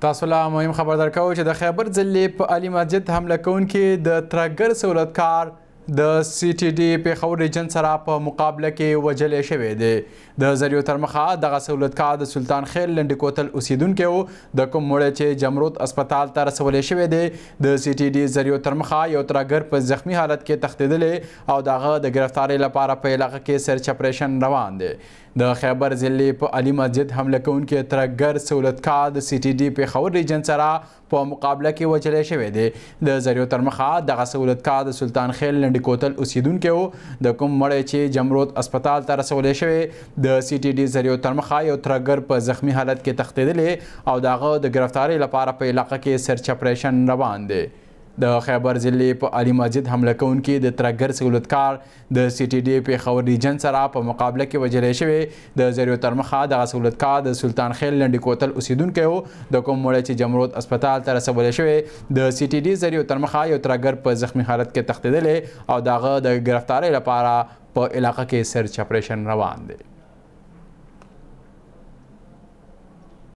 تاسو لا مهم خبر درکو چې د خیبر ځلې په علي مسجد حمله کون کې د ترګر سہولتکار د سی ټي ډي پیښور ریجن سره په مقابله کې وجلې شوې دی د زریو تر مخه دغه سہولتکار د سلطان خیل لنډې کوتل اوسیدونکو د کوم وړ چې جمرود اسپیټال ته رسولې شوې دی د سی ټي ډي زریو تر مخه یو ترګر په زخمی حالت کې تختیدلې او دغه د گرفتاری لپاره په علاقه کې سرچ اپریشن روان دی د خیبر ضلع په علي مسجد حمله کوونکي ترګر سہولتکار د سی ټي ډي پیښور ریجن سره په مقابله کې وجلې شوې دی د زریو تر مخه دغه سہولتکار د سلطان خیل لنډې د کوتل اوسیدونکو د کوم مړی چې جمرود اسپیټال ته رسولې شوی د سی ټي ډي زریو ترمخه یو ترګر په زخمی حالت کې تختیدلې او داغه د گرفتاری لپاره په علاقې کې سرچ اپریشن روان دی د خیبر ضلع په علي مسجد حمله کوونکي د ترګر سہولتکار د سی ټي ډي پیښور ریجن سره په مقابله کې وجلې شوی د زریو تر مخه د سہولتکار د سلطان خیل لنډي کوتل اوسیدونکو د کوم مړی چې جمرود اسپیټال ته رسول شوی د سی ټي ډي زریو تر مخه یو ترګر په زخمی حالت کې تښتیدلی او داغه د گرفتاری لپاره په علاقه کې سرچ اپریشن روان دی